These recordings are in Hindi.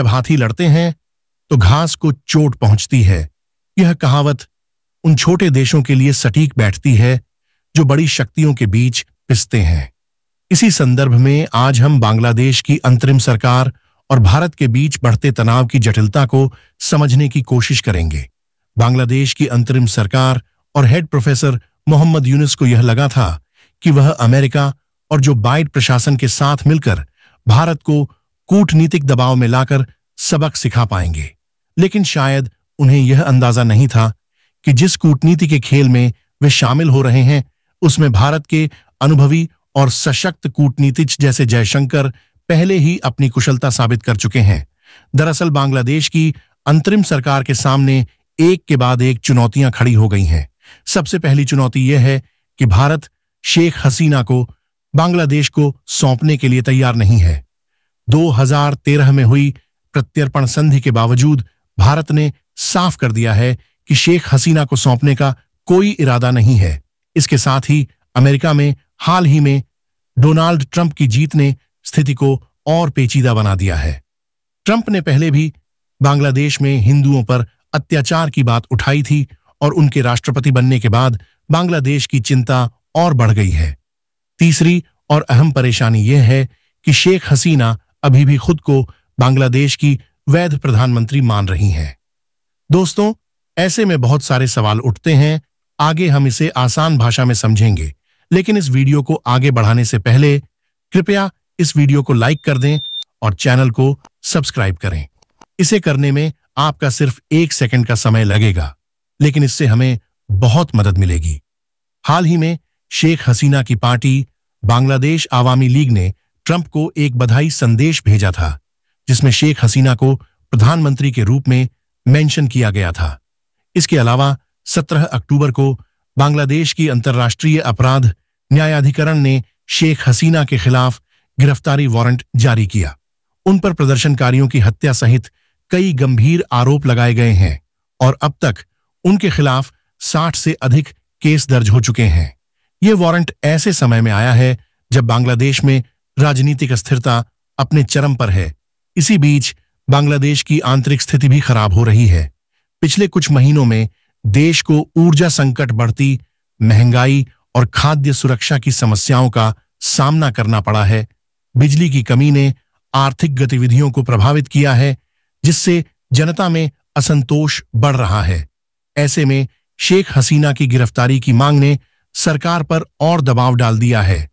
जब हाथी लड़ते हैं तो घास को चोट पहुंचती है यह कहावत उन छोटे देशों के लिए सटीक बैठती है जो बड़ी शक्तियों के बीच पिसते हैं इसी संदर्भ में आज हम बांग्लादेश की अंतरिम सरकार और भारत के बीच बढ़ते तनाव की जटिलता को समझने की कोशिश करेंगे बांग्लादेश की अंतरिम सरकार और हेड प्रोफेसर मोहम्मद यूनिस को यह लगा था कि वह अमेरिका और जो बाइड प्रशासन के साथ मिलकर भारत को कूटनीतिक दबाव में लाकर सबक सिखा पाएंगे लेकिन शायद उन्हें यह अंदाजा नहीं था कि जिस कूटनीति के खेल में वे शामिल हो रहे हैं उसमें भारत के अनुभवी और सशक्त कूटनीतिज जैसे जयशंकर पहले ही अपनी कुशलता साबित कर चुके हैं दरअसल बांग्लादेश की अंतरिम सरकार के सामने एक के बाद एक चुनौतियां खड़ी हो गई हैं सबसे पहली चुनौती यह है कि भारत शेख हसीना को बांग्लादेश को सौंपने के लिए तैयार नहीं है 2013 में हुई प्रत्यर्पण संधि के बावजूद भारत ने साफ कर दिया है कि शेख हसीना को सौंपने का कोई इरादा नहीं है इसके साथ ही अमेरिका में हाल ही में डोनाल्ड ट्रंप की जीत ने स्थिति को और पेचीदा बना दिया है ट्रंप ने पहले भी बांग्लादेश में हिंदुओं पर अत्याचार की बात उठाई थी और उनके राष्ट्रपति बनने के बाद बांग्लादेश की चिंता और बढ़ गई है तीसरी और अहम परेशानी यह है कि शेख हसीना अभी भी खुद को बांग्लादेश की वैध प्रधानमंत्री मान रही हैं दोस्तों ऐसे में बहुत सारे सवाल उठते हैं आगे हम इसे आसान भाषा में समझेंगे लेकिन इस वीडियो को आगे बढ़ाने से पहले कृपया इस वीडियो को लाइक कर दें और चैनल को सब्सक्राइब करें इसे करने में आपका सिर्फ एक सेकंड का समय लगेगा लेकिन इससे हमें बहुत मदद मिलेगी हाल ही में शेख हसीना की पार्टी बांग्लादेश आवामी लीग ने ट्रंप को एक बधाई संदेश भेजा था जिसमें शेख हसीना को प्रधानमंत्री के रूप में मेंशन किया गया था इसके अलावा 17 अक्टूबर को बांग्लादेश की अंतर्राष्ट्रीय अपराध न्यायाधिकरण ने शेख हसीना के खिलाफ गिरफ्तारी वारंट जारी किया उन पर प्रदर्शनकारियों की हत्या सहित कई गंभीर आरोप लगाए गए हैं और अब तक उनके खिलाफ 60 से अधिक केस दर्ज हो चुके हैं यह वारंट ऐसे समय में आया है जब बांग्लादेश में राजनीतिक अस्थिरता अपने चरम पर है इसी बीच बांग्लादेश की आंतरिक स्थिति भी खराब हो रही है पिछले कुछ महीनों में देश को ऊर्जा संकट बढ़ती महंगाई और खाद्य सुरक्षा की समस्याओं का सामना करना पड़ा है बिजली की कमी ने आर्थिक गतिविधियों को प्रभावित किया है जिससे जनता में असंतोष बढ़ रहा है ऐसे में शेख हसीना की गिरफ्तारी की मांग ने सरकार पर और दबाव डाल दिया है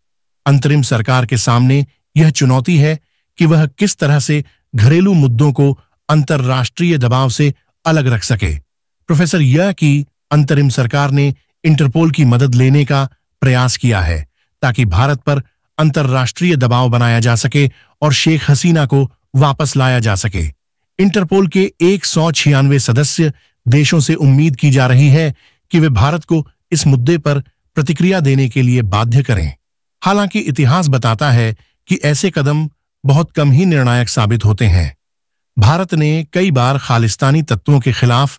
अंतरिम सरकार के सामने यह चुनौती है कि वह किस तरह से घरेलू मुद्दों को अंतर्राष्ट्रीय दबाव से अलग रख सके प्रोफेसर यह की अंतरिम सरकार ने इंटरपोल की मदद लेने का प्रयास किया है ताकि भारत पर अंतर्राष्ट्रीय दबाव बनाया जा सके और शेख हसीना को वापस लाया जा सके इंटरपोल के एक सदस्य देशों से उम्मीद की जा रही है कि वे भारत को इस मुद्दे पर प्रतिक्रिया देने के लिए बाध्य करें हालांकि इतिहास बताता है कि ऐसे कदम बहुत कम ही निर्णायक साबित होते हैं भारत ने कई बार खालिस्तानी तत्वों के खिलाफ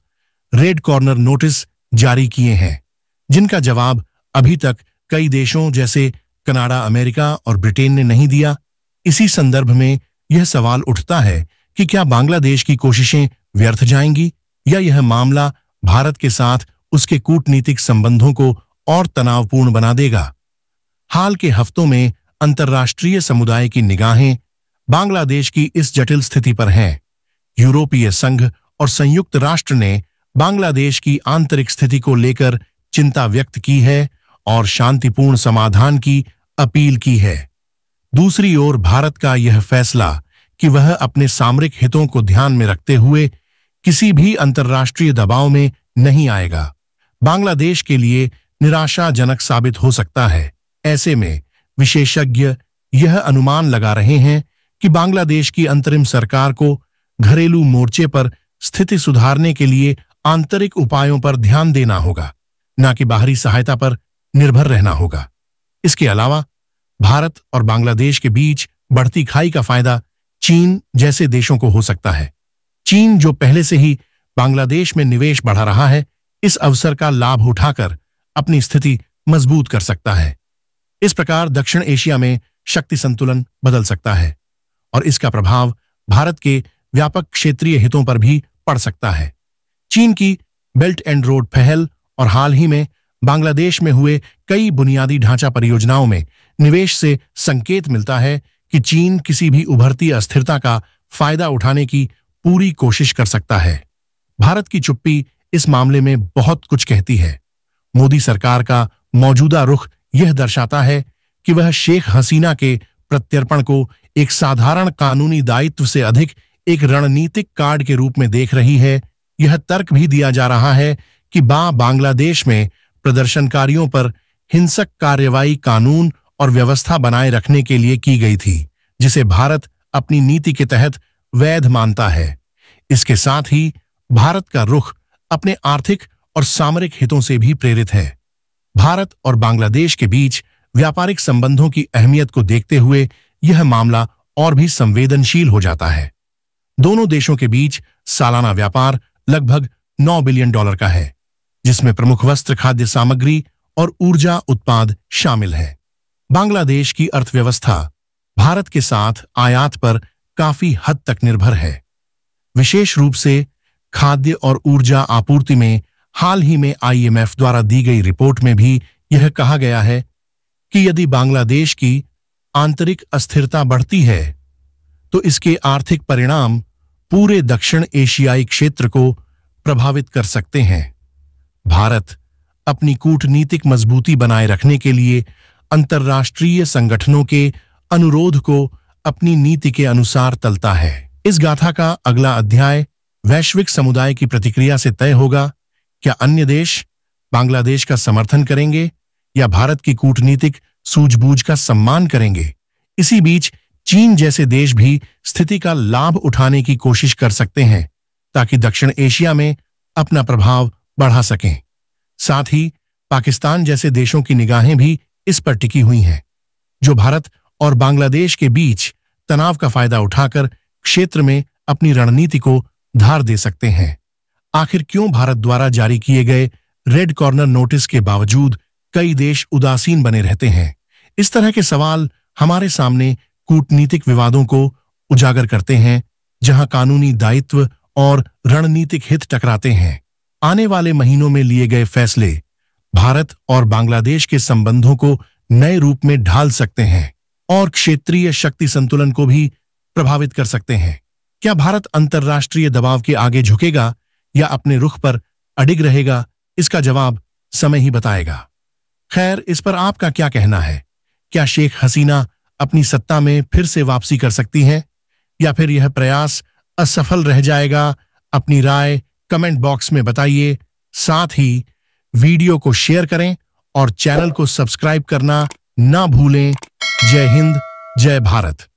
रेड कॉर्नर नोटिस जारी किए हैं जिनका जवाब अभी तक कई देशों जैसे कनाडा अमेरिका और ब्रिटेन ने नहीं दिया इसी संदर्भ में यह सवाल उठता है कि क्या बांग्लादेश की कोशिशें व्यर्थ जाएंगी या यह मामला भारत के साथ उसके कूटनीतिक संबंधों को और तनावपूर्ण बना देगा हाल के हफ्तों में अंतर्राष्ट्रीय समुदाय की निगाहें बांग्लादेश की इस जटिल स्थिति पर हैं यूरोपीय संघ और संयुक्त राष्ट्र ने बांग्लादेश की आंतरिक स्थिति को लेकर चिंता व्यक्त की है और शांतिपूर्ण समाधान की अपील की है दूसरी ओर भारत का यह फैसला कि वह अपने सामरिक हितों को ध्यान में रखते हुए किसी भी अंतर्राष्ट्रीय दबाव में नहीं आएगा बांग्लादेश के लिए निराशाजनक साबित हो सकता है ऐसे में विशेषज्ञ यह अनुमान लगा रहे हैं कि बांग्लादेश की अंतरिम सरकार को घरेलू मोर्चे पर स्थिति सुधारने के लिए आंतरिक उपायों पर ध्यान देना होगा न कि बाहरी सहायता पर निर्भर रहना होगा इसके अलावा भारत और बांग्लादेश के बीच बढ़ती खाई का फायदा चीन जैसे देशों को हो सकता है चीन जो पहले से ही बांग्लादेश में निवेश बढ़ा रहा है इस अवसर का लाभ उठाकर अपनी स्थिति मजबूत कर सकता है इस प्रकार दक्षिण एशिया में शक्ति संतुलन बदल सकता है और इसका प्रभाव भारत के व्यापक क्षेत्रीय हितों पर भी पड़ सकता है चीन की बेल्ट एंड रोड पहल और हाल ही में बांग्लादेश में हुए कई बुनियादी ढांचा परियोजनाओं में निवेश से संकेत मिलता है कि चीन किसी भी उभरती अस्थिरता का फायदा उठाने की पूरी कोशिश कर सकता है भारत की चुप्पी इस मामले में बहुत कुछ कहती है मोदी सरकार का मौजूदा रुख यह दर्शाता है कि वह शेख हसीना के प्रत्यर्पण को एक साधारण कानूनी दायित्व से अधिक एक रणनीतिक कार्ड के रूप में देख रही है यह तर्क भी दिया जा रहा है कि बा बांग्लादेश में प्रदर्शनकारियों पर हिंसक कार्रवाई कानून और व्यवस्था बनाए रखने के लिए की गई थी जिसे भारत अपनी नीति के तहत वैध मानता है इसके साथ ही भारत का रुख अपने आर्थिक और सामरिक हितों से भी प्रेरित है भारत और बांग्लादेश के बीच व्यापारिक संबंधों की अहमियत को देखते हुए यह मामला और भी संवेदनशील हो जाता है दोनों देशों के बीच सालाना व्यापार लगभग 9 बिलियन डॉलर का है जिसमें प्रमुख वस्त्र खाद्य सामग्री और ऊर्जा उत्पाद शामिल है बांग्लादेश की अर्थव्यवस्था भारत के साथ आयात पर काफी हद तक निर्भर है विशेष रूप से खाद्य और ऊर्जा आपूर्ति में हाल ही में आईएमएफ द्वारा दी गई रिपोर्ट में भी यह कहा गया है कि यदि बांग्लादेश की आंतरिक अस्थिरता बढ़ती है तो इसके आर्थिक परिणाम पूरे दक्षिण एशियाई क्षेत्र को प्रभावित कर सकते हैं भारत अपनी कूटनीतिक मजबूती बनाए रखने के लिए अंतर्राष्ट्रीय संगठनों के अनुरोध को अपनी नीति के अनुसार तलता है इस गाथा का अगला अध्याय वैश्विक समुदाय की प्रतिक्रिया से तय होगा क्या अन्य देश बांग्लादेश का समर्थन करेंगे या भारत की कूटनीतिक सूझबूझ का सम्मान करेंगे इसी बीच चीन जैसे देश भी स्थिति का लाभ उठाने की कोशिश कर सकते हैं ताकि दक्षिण एशिया में अपना प्रभाव बढ़ा सकें साथ ही पाकिस्तान जैसे देशों की निगाहें भी इस पर टिकी हुई हैं जो भारत और बांग्लादेश के बीच तनाव का फायदा उठाकर क्षेत्र में अपनी रणनीति को धार दे सकते हैं आखिर क्यों भारत द्वारा जारी किए गए रेड कॉर्नर नोटिस के बावजूद कई देश उदासीन बने रहते हैं इस तरह के सवाल हमारे सामने कूटनीतिक विवादों को उजागर करते हैं जहां कानूनी दायित्व और रणनीतिक हित टकराते हैं आने वाले महीनों में लिए गए फैसले भारत और बांग्लादेश के संबंधों को नए रूप में ढाल सकते हैं और क्षेत्रीय शक्ति संतुलन को भी प्रभावित कर सकते हैं क्या भारत अंतर्राष्ट्रीय दबाव के आगे झुकेगा या अपने रुख पर अडिग रहेगा इसका जवाब समय ही बताएगा खैर इस पर आपका क्या कहना है क्या शेख हसीना अपनी सत्ता में फिर से वापसी कर सकती हैं या फिर यह प्रयास असफल रह जाएगा अपनी राय कमेंट बॉक्स में बताइए साथ ही वीडियो को शेयर करें और चैनल को सब्सक्राइब करना ना भूलें जय हिंद जय भारत